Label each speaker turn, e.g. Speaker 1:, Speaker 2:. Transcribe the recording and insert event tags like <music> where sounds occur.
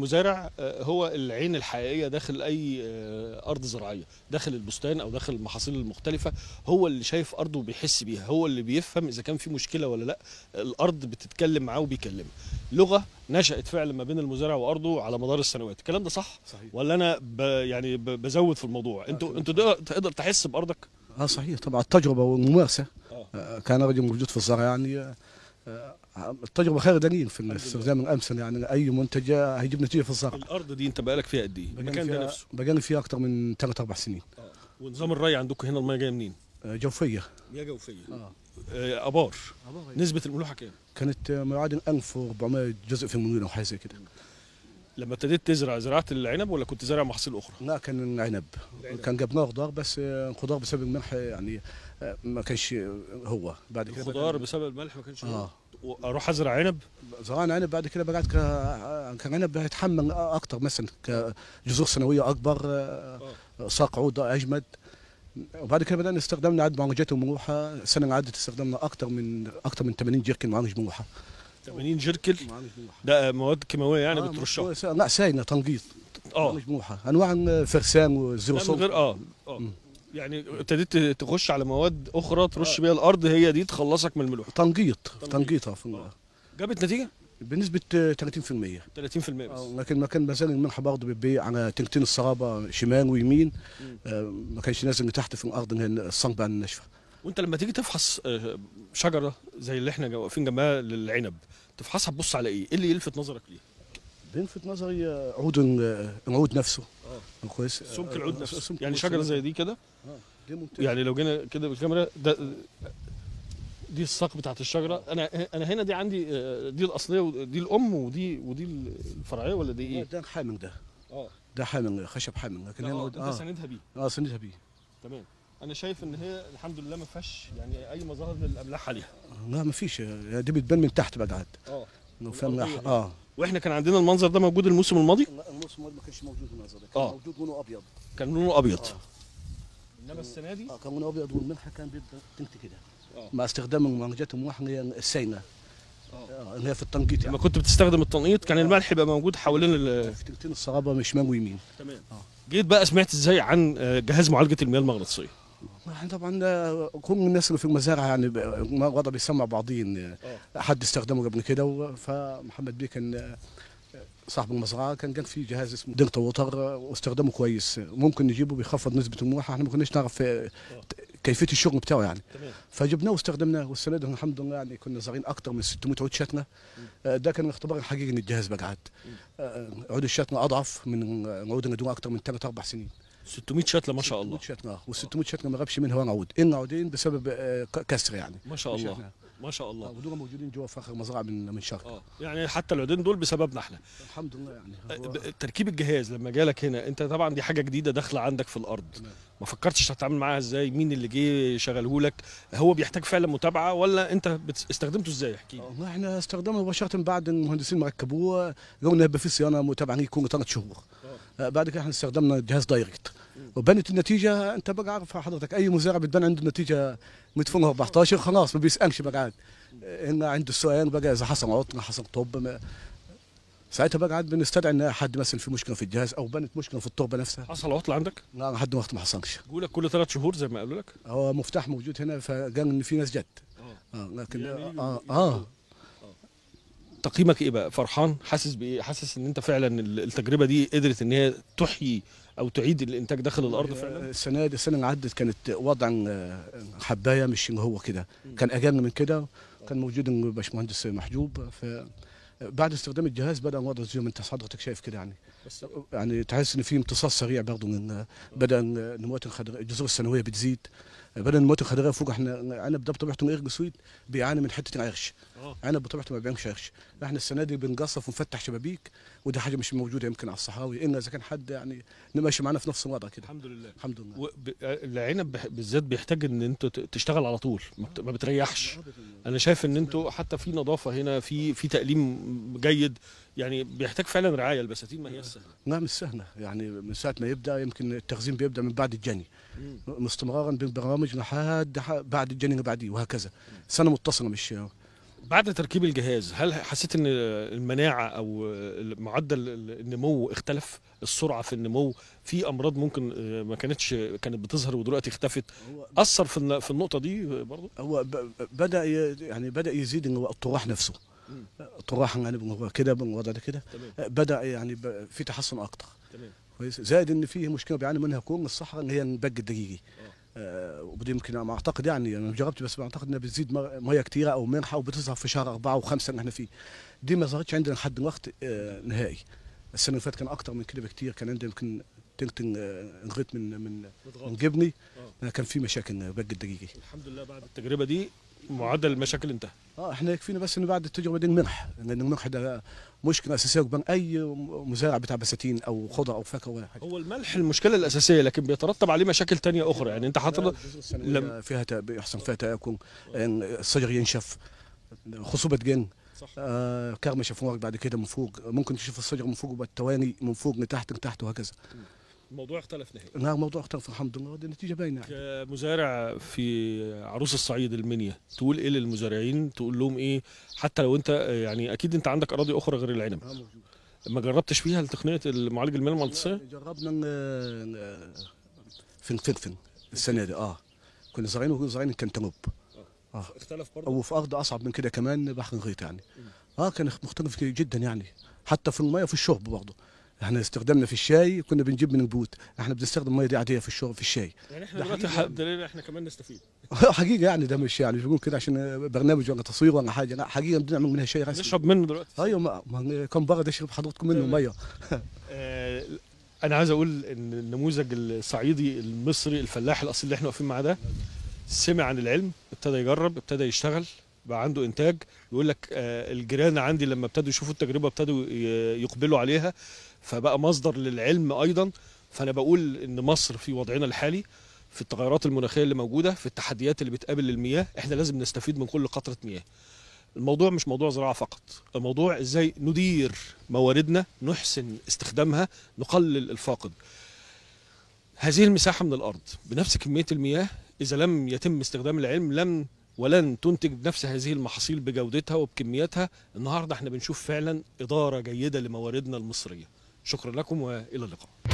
Speaker 1: المزارع آه، هو العين الحقيقيه داخل اي آه، ارض زراعيه داخل البستان او داخل المحاصيل المختلفه هو اللي شايف ارضه وبيحس بيها هو اللي بيفهم اذا كان في مشكله ولا لا الارض بتتكلم معاه وبيكلمها لغه نشات فعلا ما بين المزارع وارضه على مدار السنوات الكلام ده صح صحيح. ولا انا ب يعني ب بزود في الموضوع آه، انتوا انتوا تقدر تحس بارضك
Speaker 2: اه صحيح طبعا التجربه والممارسه آه. كان رجل موجود في الزرع يعني آه التجربه خير دليل في استخدام الامثل يعني اي منتج هيجيب نتيجه في الزرع
Speaker 1: الارض دي انت بقالك فيها قد ايه؟ المكان ده نفسه
Speaker 2: بقالي فيها اكثر من ثلاث اربع سنين
Speaker 1: آه. ونظام الري عندكم هنا الميه جايه منين؟ آه، جوفيه يا جوفيه آه. آه.
Speaker 2: ابار ابار أيوة. نسبه الملوحه كام؟ كانت ما يعادل 1400 جزء في المليون او حاجه زي كده
Speaker 1: لما ابتديت تزرع زراعه العنب ولا كنت
Speaker 2: زارع محاصيل اخرى؟ لا كان العنب, كان جبناه خضار بس الخضار بسبب الملح يعني آه، ما كانش هو بعد كده الخضار
Speaker 1: بسبب الملح ما كانش هو آه. واروح ازرع عنب
Speaker 2: زرعنا عنب بعد كده بقعد كعنب هيتحمل اكتر مثلا كجذور سنويه اكبر آه. ساق عود اجمد وبعد كده بدانا استخدمنا عد معالجات المروحه السنه اللي عدت استخدمنا اكتر من اكتر من 80 جركن معالج مروحه
Speaker 1: 80 جركل ده مواد كيماويه يعني آه بترشها
Speaker 2: لا ساينه تنقيط
Speaker 1: اه مروحه انواع فرسان وزيروسون غير اه اه يعني ابتديت تخش على مواد اخرى ترش آه. بيها الارض هي دي تخلصك من الملوحه تنقيط تنقيط آه، في آه. جابت
Speaker 2: نتيجه بنسبة 30% 30% بس لكن ما كان ما زال المنحة برضه بتبيع على تنتين الصلابة شمال ويمين آه ما كانش نازل من تحت في الأرض الصنبة الناشفة
Speaker 1: وأنت لما تيجي تفحص شجرة زي اللي احنا واقفين جنبها للعنب تفحصها تبص على إيه؟ إيه اللي يلفت نظرك ليها؟
Speaker 2: بيلفت نظري عود العود نفسه كويس سمك العود آه، نفسه يعني شجره زي دي كده آه،
Speaker 1: يعني لو جينا كده بالكاميرا ده دي الساق بتاعت الشجره انا انا هنا دي عندي آه، دي الاصليه ودي الام ودي ودي الفرعيه ولا دي ايه؟ ده حامل ده اه ده
Speaker 2: حامل خشب حامل لكن هنا ده آه. ساندها بيه اه ساندها بيه
Speaker 1: تمام انا شايف ان هي الحمد لله ما فيهاش يعني اي مظاهر للاملاح عليها
Speaker 2: لا ما فيش دي بتبان من تحت بقى
Speaker 1: اه لو فاهم اه واحنا كان عندنا المنظر ده موجود الموسم الماضي الصومال ما كانش موجود هنا ده
Speaker 2: كان آه. موجود لونه ابيض
Speaker 1: كان لونه ابيض آه.
Speaker 2: انما السنه دي اه كان لونه ابيض والملحه كان بتنتج كده آه. مع استخدام المنجات الملح اللي هي آه. اه اللي هي في
Speaker 1: التنقيط يعني لما كنت بتستخدم التنقيط كان الملح يبقى موجود حوالين ال في تلتين مش شمال ويمين تمام آه. جيت بقى سمعت ازاي عن آه، جهاز معالجه المياه المغناطيسيه
Speaker 2: احنا طبعا آه، كل الناس اللي في المزارع يعني الوضع بيسمع بعضين حد استخدمه قبل كده فمحمد بيه كان صاحب المزرعه كان كان في جهاز اسمه دلتا ووتر واستخدمه كويس ممكن نجيبه بيخفض نسبه الموحه احنا ما كناش نعرف آه، كيفيه الشغل بتاعه يعني فجبناه واستخدمناه والسنه دي الحمد لله يعني كنا زارعين اكثر من 600 عود شتنه آه، ده كان الاختبار الحقيقي للجهاز بقى عاد آه، عود الشتنه اضعف من عود اللي اكثر من ثلاث اربع سنين 600 شتله ما شاء الله 600 شتله وال 600 شتله ما غابش منها ولا عود ان عودين
Speaker 1: بسبب كسر يعني ما شاء الله
Speaker 2: ما شاء الله ودول آه، موجودين جوه في اخر مزرعه من من شرق
Speaker 1: اه يعني حتى العودين دول بسببنا احنا الحمد لله يعني آه، هو... تركيب الجهاز لما جالك هنا انت طبعا دي حاجه جديده داخله عندك في الارض ما فكرتش هتتعامل معاها ازاي مين اللي جه شغله لك هو بيحتاج فعلا متابعه ولا انت استخدمته ازاي احكي
Speaker 2: لي والله احنا استخدمنا مباشره بعد المهندسين ما ركبوه قالوا يبقى في صيانه متابعه يكون ثلاث شهور بعد كده احنا استخدمنا جهاز دايركت وبنت النتيجه انت بقى عارف حضرتك اي مزارع بتبان عنده النتيجه 114 14 خلاص ما بيسالش بقى عاد ان عنده السؤال بقى اذا حصل عطل حصل طب ساعتها بقى عاد بنستدعي ان حد مثلا في مشكله في الجهاز او بنت مشكله في التربه نفسها حصل
Speaker 1: عطل عندك؟ لا لحد وقت ما حصلش لك كل ثلاث شهور زي ما قالوا لك؟ هو مفتاح موجود
Speaker 2: هنا فقال ان في ناس جت
Speaker 1: اه, آه، لكن يعني اه اه تقييمك ايه بقى فرحان حاسس بايه حاسس ان انت فعلا التجربه دي قدرت ان هي تحيي او تعيد الانتاج داخل الارض فعلا
Speaker 2: آه، السنه دي السنه اللي عدت كانت وضع آه، حبايه مش هو كده كان اجلنا من كده كان موجود باشمهندس محجوب ف بعد استخدام الجهاز بدا الوضع زي ما انت حضرتك شايف كده يعني يعني تحس ان في امتصاص سريع برضه من آه، بدا نموات الجذور السنويه بتزيد بدل الموت الخضراء فوق احنا انا ده بطبيعته ما يغرس بيعاني من حته عرش عنب بطبيعته ما بيعملش عرش احنا السنه دي بنقصف ونفتح شبابيك ودي حاجه مش موجوده يمكن على الصحاوي الا اذا كان حد يعني ماشي
Speaker 1: معانا في نفس الوضع كده الحمد لله الحمد لله وب... آه، العنب بالذات بيحتاج ان انتوا تشتغل على طول ما, بت... ما بتريحش انا شايف ان انتوا حتى في نظافه هنا في في تقليم جيد يعني بيحتاج فعلا رعايه البساتين ما هي سهله
Speaker 2: نعم مش سهله يعني من ساعه ما يبدا يمكن التخزين بيبدا من بعد الجني مستمرارا ببرامج لحد
Speaker 1: بعد الجني اللي بعديه وهكذا سنه متصله مش بعد تركيب الجهاز هل حسيت ان المناعه او معدل النمو اختلف السرعه في النمو في امراض ممكن آه، ما كانتش كانت بتظهر ودلوقتي اختفت اثر في في النقطه دي برضه هو بدا يعني بدا يزيد الطراح نفسه
Speaker 2: طراحا يعني بنغضها كده بنغضها كده بدا يعني في تحسن اكتر تمام كويس زائد ان في مشكله بيعاني منها كون الصحراء ان هي البج الدقيقي آه, آه، ودي يمكن انا اعتقد يعني انا ما جربت بس اعتقد انها بتزيد ميه كثيره او منحه وبتظهر في شهر اربعه وخمسه اللي احنا فيه دي ما ظهرتش عندنا لحد الوقت آه نهائي السنه اللي فاتت كان اكتر من كده بكثير كان عندنا يمكن تلتن انغيت آه، من من من جبني آه. كان في مشاكل بج الدقيقي
Speaker 1: الحمد لله بعد التجربه دي معدل المشاكل انتهى
Speaker 2: اه احنا يكفينا بس انه بعد التجربه دي منح لان المنح ده مشكله اساسيه قدام اي مزارع بتاع بساتين او خضر او فاكهه ولا حاجه
Speaker 1: هو الملح المشكله الاساسيه لكن بيترتب عليه مشاكل تانية اخرى يعني انت حاطط لم... فيها بيحصل فيها تاكل الصجر ينشف خصوبه جن صح. آه
Speaker 2: كرمشه فوق بعد كده من فوق ممكن تشوف الصجر من فوق وبالتواني من فوق لتحت لتحت وهكذا
Speaker 1: م. الموضوع اختلف نهائي
Speaker 2: نعم الموضوع اختلف الحمد لله دي النتيجه
Speaker 1: باينه كمزارع في عروس الصعيد المنيا تقول ايه للمزارعين تقول لهم ايه حتى لو انت يعني اكيد انت عندك اراضي اخرى غير العنب آه موجود. ما جربتش فيها تقنيه المعالج المياه المغناطيسيه جربنا في الفنفن السنه دي اه كنا زارعين وزارعين
Speaker 2: الكنتالوب آه. اه اختلف برضه وفي ارض اصعب من كده كمان بحر غيط يعني اه كان مختلف جدا يعني حتى في الميه وفي الشرب برضه احنا استخدمنا في الشاي كنا بنجيب من البوت احنا بنستخدم ميه دي عاديه في الشرب في الشاي يعني احنا دلوقتي
Speaker 1: دليل احنا كمان نستفيد
Speaker 2: <laughs> حقيقه يعني ده مش يعني مش بقول كده عشان برنامج ولا تصوير ولا حاجه لا حقيقه بنعمل منها شاي رسمي نشرب منه دلوقتي ايوه ما كم بغد ده حضرتكم منه ميه <laughs>
Speaker 1: آه، انا عايز اقول ان النموذج الصعيدي المصري الفلاح الاصيل اللي احنا واقفين معاه ده سمع عن العلم ابتدى يجرب ابتدى يشتغل بقى عنده انتاج يقول لك آه، الجيران عندي لما ابتدوا يشوفوا التجربه ابتدوا يقبلوا عليها فبقى مصدر للعلم ايضا فانا بقول ان مصر في وضعنا الحالي في التغيرات المناخيه اللي موجوده في التحديات اللي بتقابل المياه احنا لازم نستفيد من كل قطره مياه الموضوع مش موضوع زراعه فقط الموضوع ازاي ندير مواردنا نحسن استخدامها نقلل الفاقد هذه المساحه من الارض بنفس كميه المياه اذا لم يتم استخدام العلم لم ولن تنتج نفس هذه المحاصيل بجودتها وبكمياتها النهارده احنا بنشوف فعلا اداره جيده لمواردنا المصريه شكرا لكم والى اللقاء